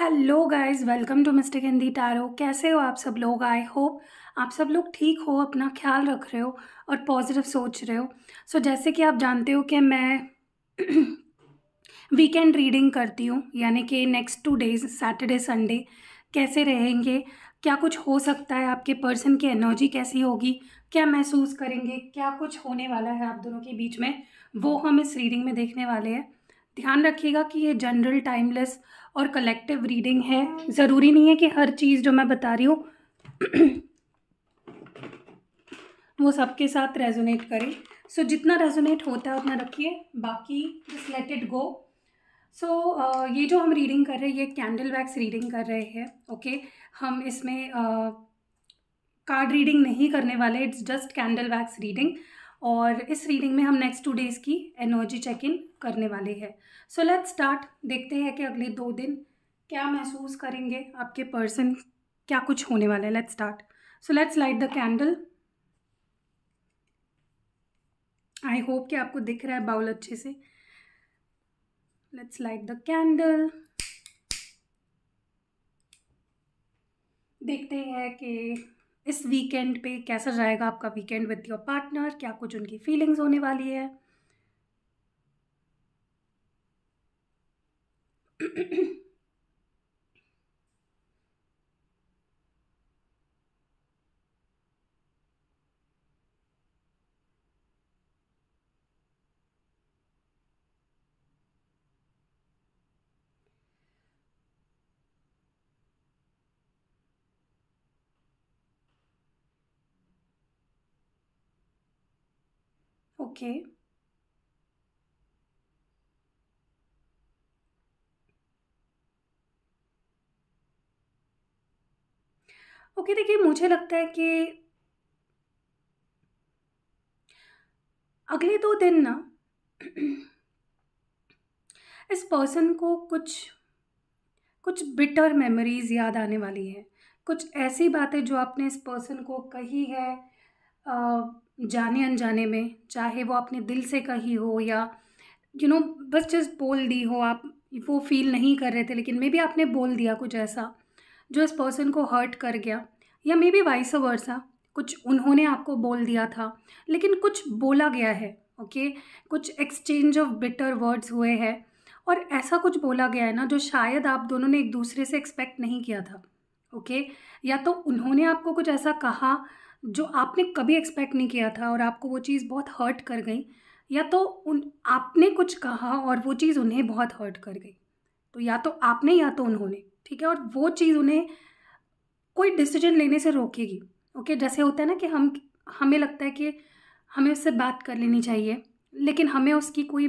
Hello guys welcome to mister Hindi tarot कैसे हो आप सब लोग आई होप आप सब लोग ठीक हो अपना ख्याल रख रहे हो और पॉजिटिव सोच रहे हो सो so, जैसे कि आप जानते हो कि मैं वीकेंड रीडिंग करती हूँ यानी कि next two days Saturday Sunday कैसे रहेंगे क्या कुछ हो सकता है आपके पर्सन की एनर्जी कैसी होगी क्या महसूस करेंगे क्या कुछ होने वाला है आप दोनों के बीच में वो हम इस रीडिंग में देखने वाले हैं ध्यान रखिएगा कि ये जनरल टाइमलेस और कलेक्टिव रीडिंग है ज़रूरी नहीं है कि हर चीज़ जो मैं बता रही हूँ वो सबके साथ रेजोनेट करे सो so, जितना रेजोनेट होता है उतना रखिए बाकी just let it go so ये जो हम रीडिंग कर रहे हैं ये कैंडल वैक्स रीडिंग कर रहे हैं ओके okay? हम इसमें कार्ड uh, रीडिंग नहीं करने वाले it's just candle wax reading और इस रीडिंग में हम नेक्स्ट टू डेज़ की एनर्जी चेक इन करने वाले हैं सो लेट्स स्टार्ट देखते हैं कि अगले दो दिन क्या महसूस करेंगे आपके पर्सन क्या कुछ होने वाला है let start so let's light the candle I hope कि आपको दिख रहा है बाउल अच्छे से लेट्स लाइट द कैंडल देखते हैं कि इस वीकेंड पे कैसा जाएगा आपका वीकेंड विद योर पार्टनर क्या कुछ उनकी फीलिंग्स होने वाली है okay ओके okay, देखिए मुझे लगता है कि अगले दो दिन ना इस पर्सन को कुछ कुछ बिटर मेमोरीज़ याद आने वाली है कुछ ऐसी बातें जो आपने इस पर्सन को कही है आ, जाने अनजाने में चाहे वो आपने दिल से कही हो या यू you नो know, बस जस्ट बोल दी हो आप वो फील नहीं कर रहे थे लेकिन मे बी आपने बोल दिया कुछ ऐसा जो इस पर्सन को हर्ट कर गया या मे बी वाइस वर्सा कुछ उन्होंने आपको बोल दिया था लेकिन कुछ बोला गया है ओके okay? कुछ एक्सचेंज ऑफ बिटर वर्ड्स हुए हैं और ऐसा कुछ बोला गया है ना जो शायद आप दोनों ने एक दूसरे से एक्सपेक्ट नहीं किया था ओके okay? या तो उन्होंने आपको कुछ ऐसा कहा जो आपने कभी एक्सपेक्ट नहीं किया था और आपको वो चीज़ बहुत हर्ट कर गई या तो उन आपने कुछ कहा और वो चीज़ उन्हें बहुत हर्ट कर गई तो या तो आपने या तो उन्होंने ठीक है और वो चीज़ उन्हें कोई डिसीजन लेने से रोकेगी ओके जैसे होता है ना कि हम हमें लगता है कि हमें उससे बात कर लेनी चाहिए लेकिन हमें उसकी कोई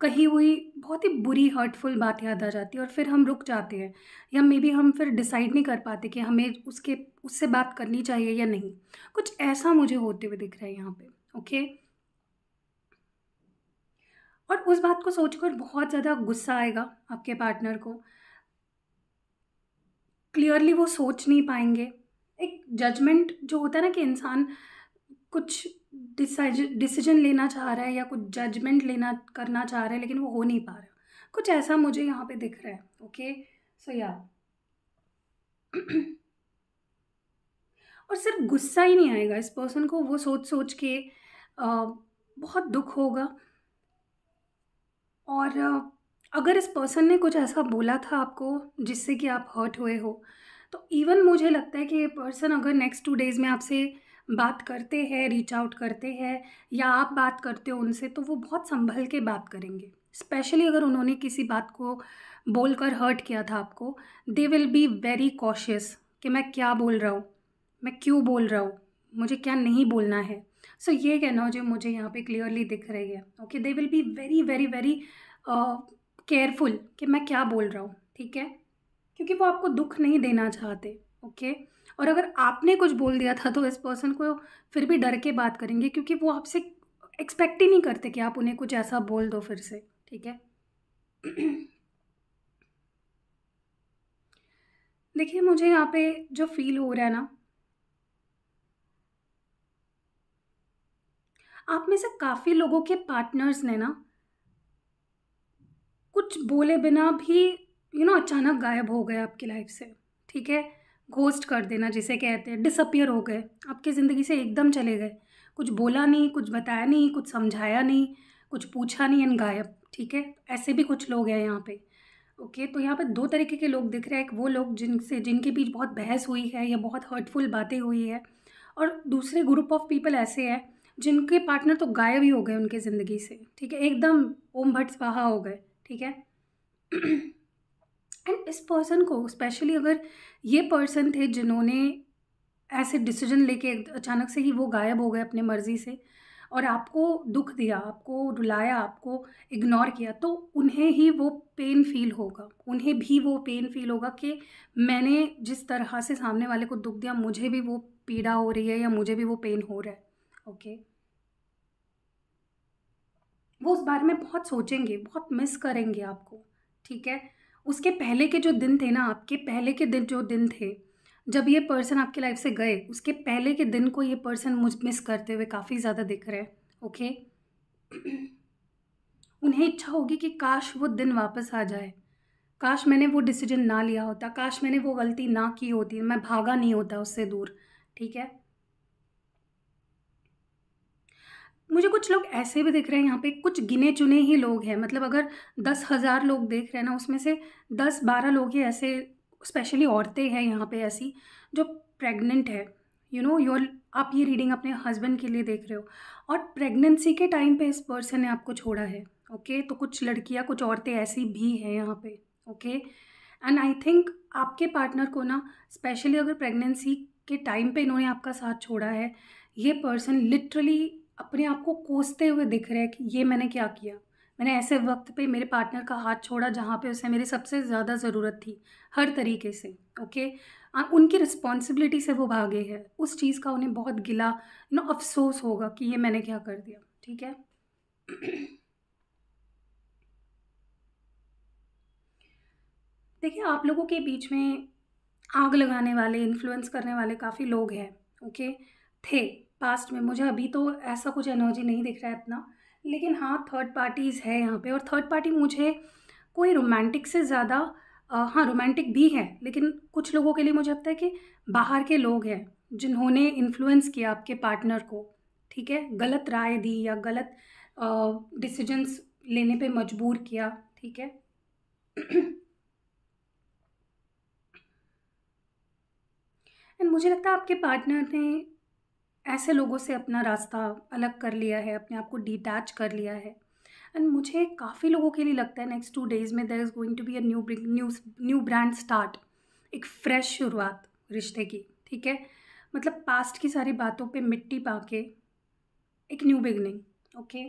कही हुई बहुत ही बुरी हर्टफुल बात याद आ जाती है और फिर हम रुक जाते हैं या मे बी हम फिर डिसाइड नहीं कर पाते कि हमें उसके उससे बात करनी चाहिए या नहीं कुछ ऐसा मुझे होते हुए दिख रहा है यहाँ पे ओके और उस बात को सोचकर बहुत ज़्यादा गुस्सा आएगा आपके पार्टनर को क्लियरली वो सोच नहीं पाएंगे एक जजमेंट जो होता है ना कि इंसान कुछ डिसीजन लेना चाह रहा है या कुछ जजमेंट लेना करना चाह रहा है लेकिन वो हो नहीं पा रहा कुछ ऐसा मुझे यहाँ पे दिख रहा है ओके सो या और सिर्फ गुस्सा ही नहीं आएगा इस पर्सन को वो सोच सोच के आ, बहुत दुख होगा और अगर इस पर्सन ने कुछ ऐसा बोला था आपको जिससे कि आप हर्ट हुए हो तो इवन मुझे लगता है कि ये पर्सन अगर नेक्स्ट टू डेज़ में आपसे बात करते हैं रीच आउट करते हैं या आप बात करते हो उनसे तो वो बहुत संभल के बात करेंगे स्पेशली अगर उन्होंने किसी बात को बोल कर हर्ट किया था आपको they will be very cautious कि मैं क्या बोल रहा हूँ मैं क्यों बोल रहा हूँ मुझे क्या नहीं बोलना है सो so, ये जो मुझे यहाँ पे क्लियरली दिख रही है okay they will be very very very careful कि मैं क्या बोल रहा हूँ ठीक है क्योंकि वो आपको दुख नहीं देना चाहते ओके और अगर आपने कुछ बोल दिया था तो इस पर्सन को फिर भी डर के बात करेंगे क्योंकि वो आपसे एक्सपेक्ट ही नहीं करते कि आप उन्हें कुछ ऐसा बोल दो फिर से ठीक है देखिए मुझे यहाँ पे जो फील हो रहा है ना आप में से काफ़ी लोगों के पार्टनर्स ने ना कुछ बोले बिना भी यू you नो know, अचानक गायब हो गए आपकी लाइफ से ठीक है घोस्ट कर देना जिसे कहते हैं डिसअपियर हो गए आपकी ज़िंदगी से एकदम चले गए कुछ बोला नहीं कुछ बताया नहीं कुछ समझाया नहीं कुछ पूछा नहीं एंड गायब ठीक है ऐसे भी कुछ लोग हैं यहाँ पे ओके तो यहाँ पे दो तरीके के लोग दिख रहे हैं एक वो लोग जिनसे जिनके बीच बहुत बहस हुई है या बहुत हर्टफुल बातें हुई है और दूसरे ग्रुप ऑफ पीपल ऐसे हैं जिनके पार्टनर तो गायब ही हो गए उनके ज़िंदगी से ठीक है एकदम ओम भट्ट स्वाहा हो गए ठीक है एंड इस पर्सन को स्पेशली अगर ये पर्सन थे जिन्होंने ऐसे डिसीजन लेके अचानक से ही वो गायब हो गए अपने मर्ज़ी से और आपको दुख दिया आपको रुलाया आपको इग्नोर किया तो उन्हें ही वो पेन फील होगा उन्हें भी वो पेन फील होगा कि मैंने जिस तरह से सामने वाले को दुख दिया मुझे भी वो पीड़ा हो रही है या मुझे भी वो पेन हो रहा है ओके वो उस बारे में बहुत सोचेंगे बहुत मिस करेंगे आपको ठीक है उसके पहले के जो दिन थे ना आपके पहले के दिन जो दिन थे जब ये पर्सन आपकी लाइफ से गए उसके पहले के दिन को ये पर्सन मुझ मिस करते हुए काफ़ी ज़्यादा दिख रहे हैं ओके उन्हें इच्छा होगी कि काश वो दिन वापस आ जाए काश मैंने वो डिसीजन ना लिया होता काश मैंने वो गलती ना की होती मैं भागा नहीं होता उससे दूर ठीक है मुझे कुछ लोग ऐसे भी दिख रहे हैं यहाँ पे कुछ गिने चुने ही लोग हैं मतलब अगर दस हज़ार लोग देख रहे हैं ना उसमें से दस बारह लोग ही ऐसे स्पेशली औरतें हैं यहाँ पे ऐसी जो प्रेग्नेंट है यू नो योर आप ये रीडिंग अपने हस्बैंड के लिए देख रहे हो और प्रेगनेंसी के टाइम पे इस पर्सन ने आपको छोड़ा है ओके okay? तो कुछ लड़कियाँ कुछ औरतें ऐसी भी हैं यहाँ पे ओके एंड आई थिंक आपके पार्टनर को ना स्पेशली अगर प्रेगनेंसी के टाइम पे इन्होंने आपका साथ छोड़ा है ये पर्सन लिटरली अपने आप को कोसते हुए दिख रहे हैं कि ये मैंने क्या किया मैंने ऐसे वक्त पे मेरे पार्टनर का हाथ छोड़ा जहाँ पे उसे मेरी सबसे ज़्यादा ज़रूरत थी हर तरीके से ओके उनकी रिस्पॉन्सिबिलिटी से वो भागे हैं उस चीज़ का उन्हें बहुत गिला नो अफसोस होगा कि ये मैंने क्या कर दिया ठीक है देखिए आप लोगों के बीच में आग लगाने वाले इन्फ्लुएंस करने वाले काफ़ी लोग हैं ओके थे पास्ट में मुझे अभी तो ऐसा कुछ एनर्जी नहीं दिख रहा है इतना लेकिन हाँ थर्ड पार्टीज़ है यहाँ पे और थर्ड पार्टी मुझे कोई रोमांटिक से ज़्यादा हाँ रोमांटिक भी है लेकिन कुछ लोगों के लिए मुझे लगता है कि बाहर के लोग हैं जिन्होंने इन्फ्लुएंस किया आपके पार्टनर को ठीक है गलत राय दी या गलत डिसीजंस लेने पे मजबूर किया ठीक है एंड मुझे लगता है आपके पार्टनर ने ऐसे लोगों से अपना रास्ता अलग कर लिया है अपने आप को डिटैच कर लिया है एंड मुझे काफ़ी लोगों के लिए लगता है नेक्स्ट टू डेज़ में there is going to be a new new new brand start एक फ्रेश शुरुआत रिश्ते की ठीक है मतलब पास्ट की सारी बातों पे मिट्टी पा के एक न्यू बिगनिंग ओके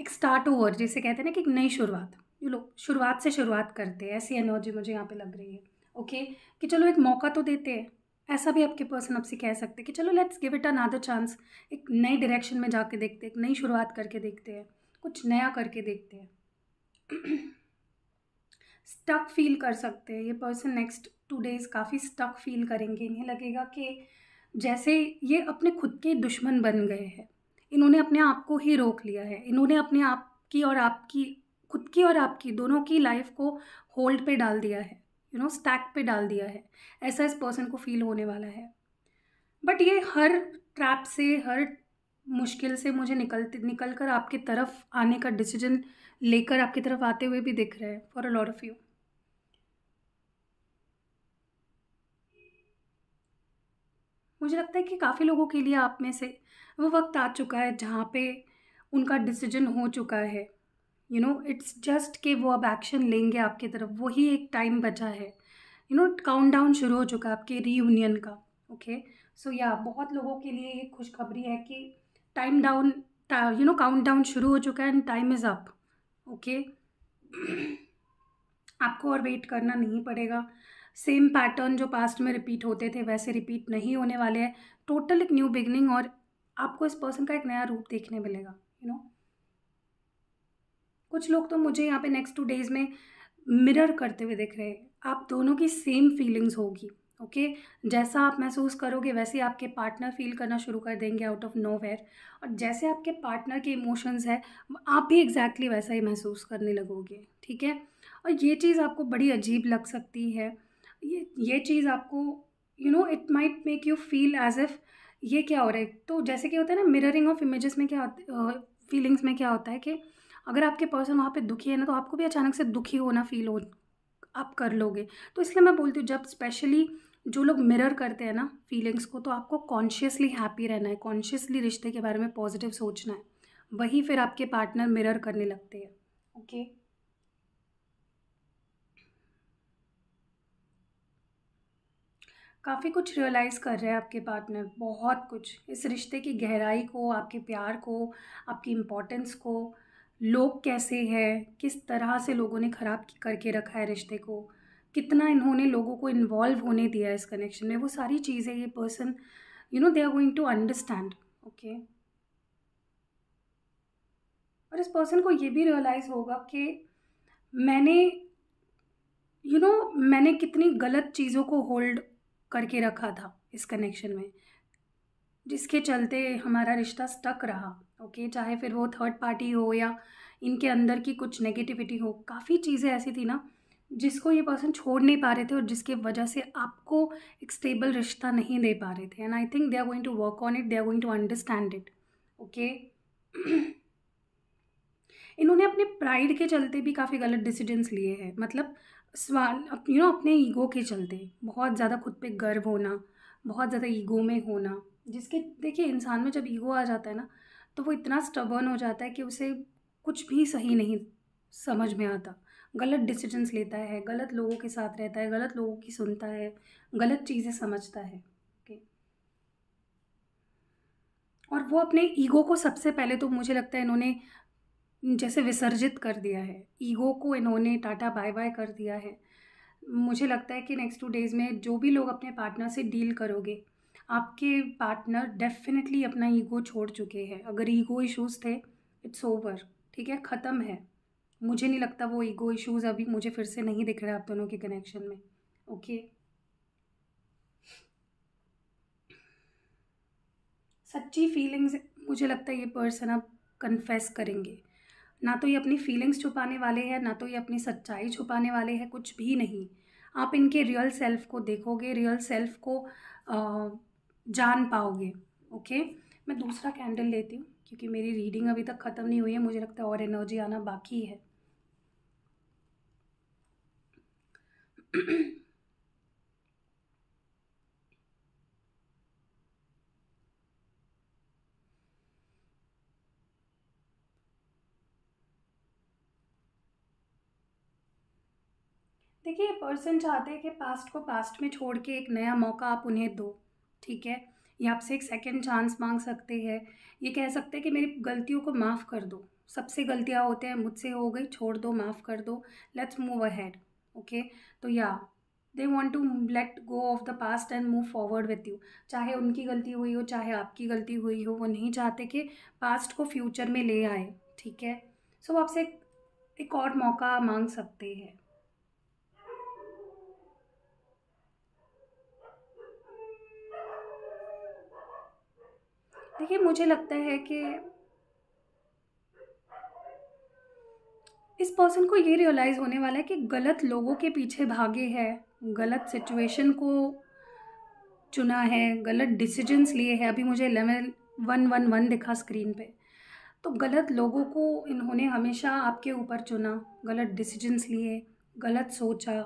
एक स्टार्ट ओवर जिसे कहते हैं ना कि एक नई शुरुआत ये लोग शुरुआत से शुरुआत करते हैं ऐसी एनर्जी मुझे यहाँ पे लग रही है ओके okay? कि चलो एक मौका तो देते हैं ऐसा भी आपके पर्सन आपसे कह सकते हैं कि चलो let's give it another chance एक नए डायरेक्शन में जाके देखते हैं एक नई शुरुआत करके देखते हैं कुछ नया करके देखते हैं स्टक फील कर सकते हैं ये पर्सन नेक्स्ट टू डेज़ काफ़ी स्टक फील करेंगे इन्हें लगेगा कि जैसे ये अपने खुद के दुश्मन बन गए हैं इन्होंने अपने आप को ही रोक लिया है इन्होंने अपने आप की और आपकी खुद की और आपकी दोनों की लाइफ को होल्ड पे डाल दिया है यू नो स्टैक पे डाल दिया है ऐसा इस पर्सन को फील होने वाला है बट ये हर ट्रैप से हर मुश्किल से मुझे निकलते निकल कर आपकी तरफ आने का डिसीजन लेकर आपकी तरफ आते हुए भी दिख रहा है for a lot of you मुझे लगता है कि काफ़ी लोगों के लिए आप में से वो वक्त आ चुका है जहाँ पे उनका डिसीजन हो चुका है यू नो इट्स जस्ट कि वो अब एक्शन लेंगे आपकी तरफ वही एक टाइम बचा है यू नो काउंट डाउन शुरू हो चुका है आपके रीयूनियन का ओके सो या बहुत लोगों के लिए ये खुशखबरी है कि time down you know count down शुरू हो चुका है and time is up okay आपको और वेट करना नहीं पड़ेगा सेम पैटर्न जो पास्ट में रिपीट होते थे वैसे रिपीट नहीं होने वाले हैं टोटल एक न्यू बिगनिंग और आपको इस पर्सन का एक नया रूप देखने मिलेगा यू you नो know? कुछ लोग तो मुझे यहाँ पे नेक्स्ट टू डेज़ में मिरर करते हुए दिख रहे हैं आप दोनों की सेम फीलिंग्स होगी ओके okay? जैसा आप महसूस करोगे वैसे आपके पार्टनर फील करना शुरू कर देंगे आउट ऑफ नो और जैसे आपके पार्टनर के इमोशंस हैं आप भी एग्जैक्टली exactly वैसा ही महसूस करने लगोगे ठीक है और ये चीज़ आपको बड़ी अजीब लग सकती है ये ये चीज़ आपको you know it might make you feel as if ये क्या हो रहा है तो जैसे क्या होता है ना मिररिंग ऑफ इमेजेस में क्या होता uh, फीलिंग्स में क्या होता है कि अगर आपके पर्सन वहाँ पे दुखी है ना तो आपको भी अचानक से दुखी होना फील हो आप कर लोगे तो इसलिए मैं बोलती हूँ जब स्पेशली जो लोग मिरर करते हैं ना फीलिंग्स को तो आपको कॉन्शियसली हैप्पी रहना है कॉन्शियसली रिश्ते के बारे में पॉजिटिव सोचना है वही फिर आपके पार्टनर मिरर करने लगते हैं ओके okay. काफ़ी कुछ रियलाइज़ कर रहे हैं आपके पार्टनर बहुत कुछ इस रिश्ते की गहराई को आपके प्यार को आपकी इम्पोर्टेंस को लोग कैसे हैं किस तरह से लोगों ने ख़राब करके रखा है रिश्ते को कितना इन्होंने लोगों को इन्वॉल्व होने दिया है इस कनेक्शन में वो सारी चीज़ें ये person you know they are going to understand okay और इस पर्सन को ये भी रियलाइज़ होगा कि मैंने यू you नो know, मैंने कितनी गलत चीज़ों को होल्ड करके रखा था इस कनेक्शन में जिसके चलते हमारा रिश्ता स्टक रहा ओके चाहे फिर वो थर्ड पार्टी हो या इनके अंदर की कुछ नेगेटिविटी हो काफ़ी चीज़ें ऐसी थी ना जिसको ये पर्सन छोड़ नहीं पा रहे थे और जिसके वजह से आपको एक स्टेबल रिश्ता नहीं दे पा रहे थे and I think they are going to work on it they are going to understand it okay इन्होंने अपने प्राइड के चलते भी काफ़ी गलत डिसीजंस लिए हैं मतलब स्वान यू नो अपने ईगो के चलते बहुत ज़्यादा खुद पे गर्व होना बहुत ज़्यादा ईगो में होना जिसके देखिए इंसान में जब ईगो आ जाता है ना तो वो इतना स्टबर्न हो जाता है कि उसे कुछ भी सही नहीं समझ में आता गलत डिसीजंस लेता है गलत लोगों के साथ रहता है गलत लोगों की सुनता है गलत चीज़ें समझता है ओके और वो अपने ईगो को सबसे पहले तो मुझे लगता है इन्होंने जैसे विसर्जित कर दिया है ईगो को इन्होंने टाटा बाय बाय कर दिया है मुझे लगता है कि नेक्स्ट टू डेज़ में जो भी लोग अपने पार्टनर से डील करोगे आपके पार्टनर डेफिनेटली अपना ईगो छोड़ चुके हैं अगर ईगो इश्यूज़ थे इट्स ओवर ठीक है ख़त्म है मुझे नहीं लगता वो ईगो इश्यूज़ अभी मुझे फिर से नहीं दिख रहे आप दोनों के कनेक्शन में ओके सच्ची फीलिंग्स मुझे लगता है ये पर्सन आप कन्फेस करेंगे ना तो ये अपनी फीलिंग्स छुपाने वाले हैं ना तो ये अपनी सच्चाई छुपाने वाले हैं कुछ भी नहीं आप इनके रियल सेल्फ को देखोगे रियल सेल्फ को जान पाओगे ओके मैं दूसरा कैंडल लेती हूँ क्योंकि मेरी रीडिंग अभी तक ख़त्म नहीं हुई है मुझे लगता है और एनर्जी आना बाकी है देखिए पर्सन चाहते हैं कि पास्ट को पास्ट में छोड़ के एक नया मौका आप उन्हें दो ठीक है ये आपसे एक सेकेंड चांस मांग सकते हैं ये कह सकते हैं कि मेरी गलतियों को माफ़ कर दो सबसे गलतियाँ होते हैं मुझसे हो गई छोड़ दो माफ़ कर दो लेट्स मूव अहेड ओके तो या they want to let go of the past and move forward with you चाहे उनकी गलती हुई हो चाहे आपकी गलती हुई हो वो नहीं चाहते कि पास्ट को फ्यूचर में ले आए ठीक है सो so, आपसे एक और मौका मांग सकते हैं देखिए मुझे लगता है कि इस पर्सन को ये रियलाइज़ होने वाला है कि गलत लोगों के पीछे भागे हैं गलत सिचुएशन को चुना है गलत डिसीजंस लिए हैं अभी मुझे लेवल वन वन वन दिखा स्क्रीन पे तो गलत लोगों को इन्होंने हमेशा आपके ऊपर चुना गलत डिसीजंस लिए गलत सोचा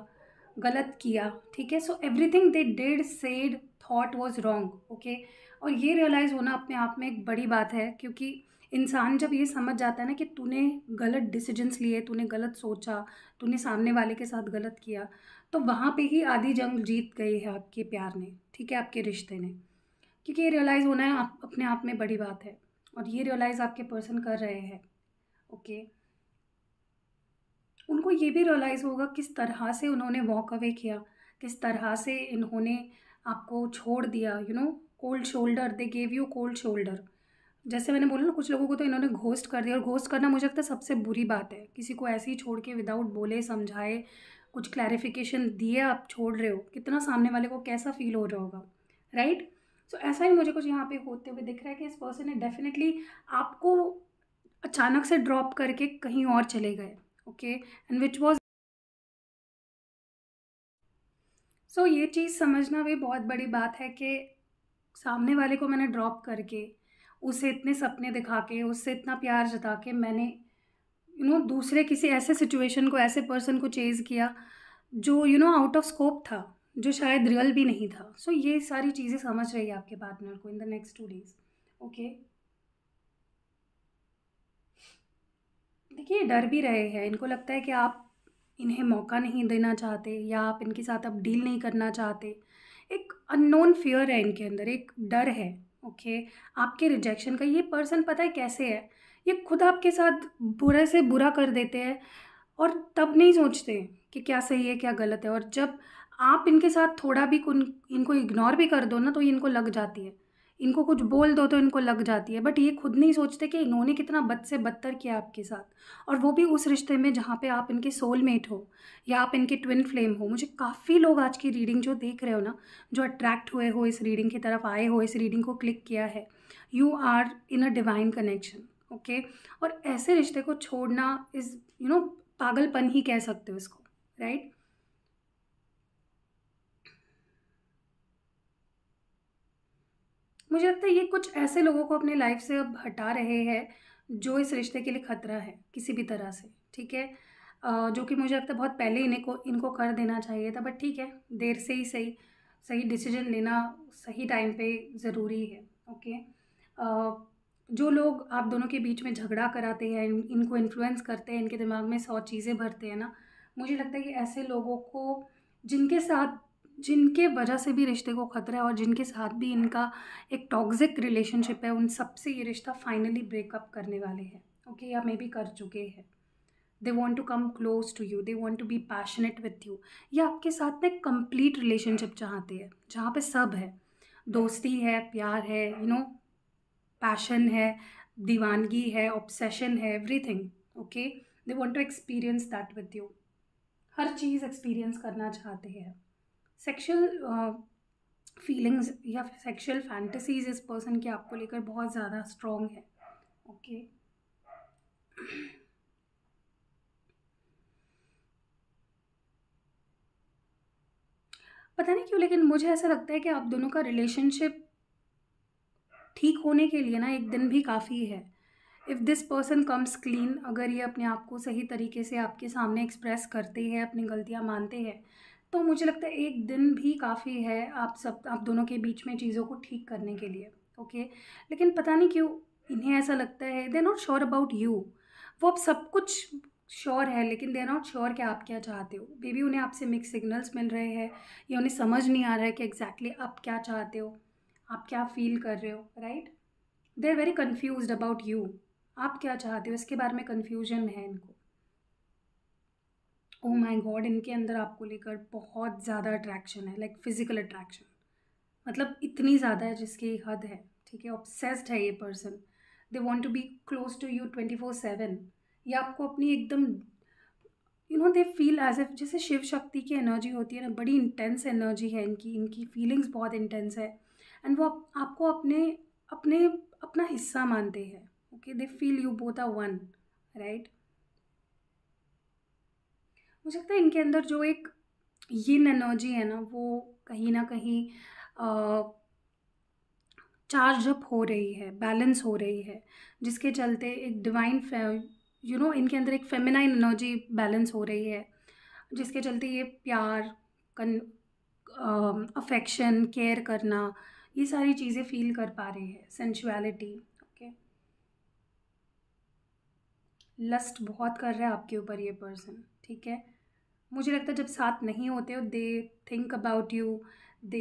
गलत किया ठीक है so everything they did said thought was wrong okay और ये रियलाइज़ होना अपने आप में एक बड़ी बात है क्योंकि इंसान जब ये समझ जाता है ना कि तूने गलत डिसीजंस लिए तूने गलत सोचा तूने सामने वाले के साथ गलत किया तो वहाँ पे ही आधी जंग जीत गई है आपके प्यार ने ठीक है आपके रिश्ते ने क्योंकि ये रियलाइज़ होना है आप, अपने आप में बड़ी बात है और ये रियलाइज़ आपके पर्सन कर रहे हैं ओके उनको ये भी रियलाइज़ होगा किस तरह से उन्होंने वॉक अवे किया किस तरह से इन्होंने आपको छोड़ दिया you you know know, cold shoulder they gave you cold shoulder जैसे मैंने बोला ना कुछ लोगों को तो इन्होंने घोस्ट कर दिया और घोस्ट करना मुझे लगता है सबसे बुरी बात है किसी को ऐसे ही छोड़ के विदाउट बोले समझाए कुछ क्लैरिफिकेशन दिए आप छोड़ रहे हो कितना सामने वाले को कैसा फील हो रहा होगा राइट सो ऐसा ही मुझे कुछ यहाँ पे होते हुए दिख रहा है कि इस पर्सन ने डेफिनेटली आपको अचानक से ड्रॉप करके कहीं और चले गए okay and which was so ये चीज़ समझना भी बहुत बड़ी बात है कि सामने वाले को मैंने ड्रॉप करके उसे इतने सपने दिखा के उससे इतना प्यार जता के मैंने यू you नो know, दूसरे किसी ऐसे सिचुएशन को ऐसे पर्सन को चेज़ किया जो you know out of scope था जो शायद रियल भी नहीं था सो so, ये सारी चीज़ें समझ रही है आपके पार्टनर को in the next two days okay देखिए डर भी रहे हैं इनको लगता है कि आप इन्हें मौका नहीं देना चाहते या आप इनके साथ अब डील नहीं करना चाहते एक अननोन फियर है इनके अंदर एक डर है ओके आपके रिजेक्शन का ये पर्सन पता है कैसे है ये खुद आपके साथ बुरे से बुरा कर देते हैं और तब नहीं सोचते कि क्या सही है क्या गलत है और जब आप इनके साथ थोड़ा भी इनको इग्नोर भी कर दो ना तो इनको लग जाती है इनको कुछ बोल दो तो इनको लग जाती है बट ये खुद नहीं सोचते कि इन्होंने कितना बद से बदतर किया आपके साथ और वो भी उस रिश्ते में जहाँ पे आप इनके सोलमेट हो या आप इनके ट्विन फ्लेम हो मुझे काफ़ी लोग आज की रीडिंग जो देख रहे हो ना जो अट्रैक्ट हुए हो इस रीडिंग की तरफ आए हो इस रीडिंग को क्लिक किया है you are in a divine connection okay और ऐसे रिश्ते को छोड़ना इज़ यू नो पागलपन ही कह सकते हो इसको राइट right? मुझे लगता है ये कुछ ऐसे लोगों को अपने लाइफ से अब हटा रहे हैं जो इस रिश्ते के लिए खतरा है किसी भी तरह से ठीक है जो कि मुझे लगता है बहुत पहले इन्हें को इनको कर देना चाहिए था बट ठीक है देर से ही सही सही डिसीजन लेना सही टाइम पे ज़रूरी है ओके जो लोग आप दोनों के बीच में झगड़ा कराते हैं इनको इन्फ्लुएंस करते हैं इनके दिमाग में सौ चीज़ें भरते हैं ना मुझे लगता है कि ऐसे लोगों को जिनके साथ जिनके वजह से भी रिश्ते को ख़तरा है और जिनके साथ भी इनका एक टॉक्सिक रिलेशनशिप है उन सब से ये रिश्ता फाइनली ब्रेकअप करने वाले हैं ओके या मे बी कर चुके हैं they want to come close to you they want to be passionate with you या आपके साथ में कंप्लीट रिलेशनशिप चाहते हैं जहाँ पे सब है दोस्ती है प्यार है यू नो पैशन है दीवानगी है ऑब्सेशन है everything okay they want to experience that with you हर चीज़ एक्सपीरियंस करना चाहते हैं सेक्शुअल फीलिंग्स uh, या सेक्शुअल फैंटसीज इस पर्सन के आपको लेकर बहुत ज़्यादा स्ट्रॉन्ग है ओके okay. पता नहीं क्यों लेकिन मुझे ऐसा लगता है कि आप दोनों का रिलेशनशिप ठीक होने के लिए ना एक दिन भी काफ़ी है if this person comes clean अगर ये अपने आप को सही तरीके से आपके सामने एक्सप्रेस करते हैं अपनी गलतियाँ मानते हैं तो मुझे लगता है एक दिन भी काफ़ी है आप सब आप दोनों के बीच में चीज़ों को ठीक करने के लिए ओके लेकिन पता नहीं क्यों इन्हें ऐसा लगता है they not sure about you वो अब सब कुछ श्योर है लेकिन दे नॉट श्योर कि आप क्या चाहते हो मे बी उन्हें आपसे मिक्स सिग्नल्स मिल रहे हैं या उन्हें समझ नहीं आ रहा है कि एग्जैक्टली exactly आप क्या चाहते हो आप क्या फील कर रहे हो right they are very confuse about you आप क्या चाहते हो इसके बारे में कन्फ्यूजन है इनको ओ माय गॉड इनके अंदर आपको लेकर बहुत ज़्यादा अट्रैक्शन है लाइक फिज़िकल अट्रैक्शन मतलब इतनी ज़्यादा है जिसकी हद है ठीक है ऑब्सेस्ड है ये person they want to be close to you twenty four seven ये आपको अपनी एकदम you know they feel as if जैसे शिव शक्ति की एनर्जी होती है ना बड़ी इंटेंस एनर्जी है इनकी इनकी फीलिंग्स बहुत इंटेंस है एंड वो आप, आपको अपने अपने अपना हिस्सा मानते हैं okay they feel you both are one right मुझे लगता है इनके अंदर जो एक ये एनर्जी है ना वो कहीं ना कहीं चार्ज अप हो रही है बैलेंस हो रही है जिसके चलते एक डिवाइन यू नो इनके अंदर एक फेमिनाइन एनर्जी बैलेंस हो रही है जिसके चलते ये प्यार कन अफेक्शन केयर करना ये सारी चीज़ें फील कर पा रही है सेंशुअलिटी ओके लस्ट बहुत कर रहा है आपके ऊपर ये पर्सन ठीक है मुझे लगता है जब साथ नहीं होते हो दे थिंक अबाउट यू दे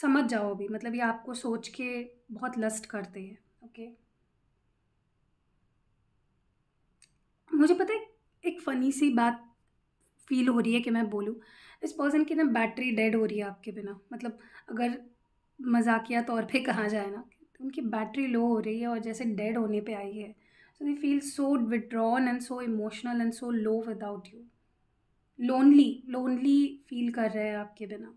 समझ जाओ भी मतलब ये आपको सोच के बहुत लस्ट करते हैं ओके मुझे पता है एक फ़नी सी बात फील हो रही है कि मैं बोलूँ इस पर्सन की ना बैटरी डेड हो रही है आपके बिना मतलब अगर मजाकिया तौर पे कहा जाए ना उनकी बैटरी लो हो रही है और जैसे डेड होने पे आई है So they feel so withdrawn and so emotional and so low without you. Lonely, lonely feel कर रहे हैं आपके बिना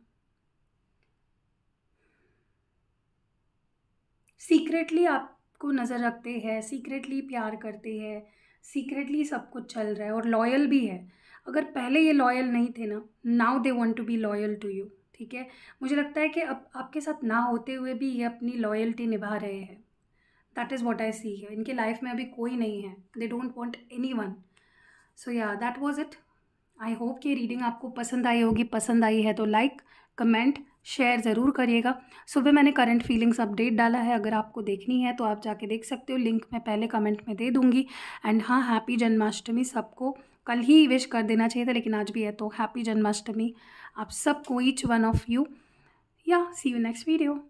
सीक्रेटली आपको नज़र रखते हैं सीक्रेटली प्यार करते हैं सीक्रेटली सब कुछ चल रहा है और लॉयल भी है अगर पहले ये लॉयल नहीं थे ना now they want to be loyal to you ठीक है मुझे लगता है कि अब आपके साथ ना होते हुए भी ये अपनी लॉयल्टी निभा रहे हैं that is what I see है इनके लाइफ में अभी कोई नहीं है they don't want anyone so yeah that was it I hope कि रीडिंग आपको पसंद आई होगी पसंद आई है तो लाइक कमेंट शेयर ज़रूर करिएगा सुबह मैंने करंट फीलिंग्स अपडेट डाला है अगर आपको देखनी है तो आप जाके देख सकते हो लिंक मैं पहले कमेंट में दे दूँगी एंड हाँ हैप्पी जन्माष्टमी सबको कल ही विश कर देना चाहिए था लेकिन आज भी है तो हैप्पी जन्माष्टमी आप सबको ईच वन ऑफ यू या सी यू नेक्स्ट वीडियो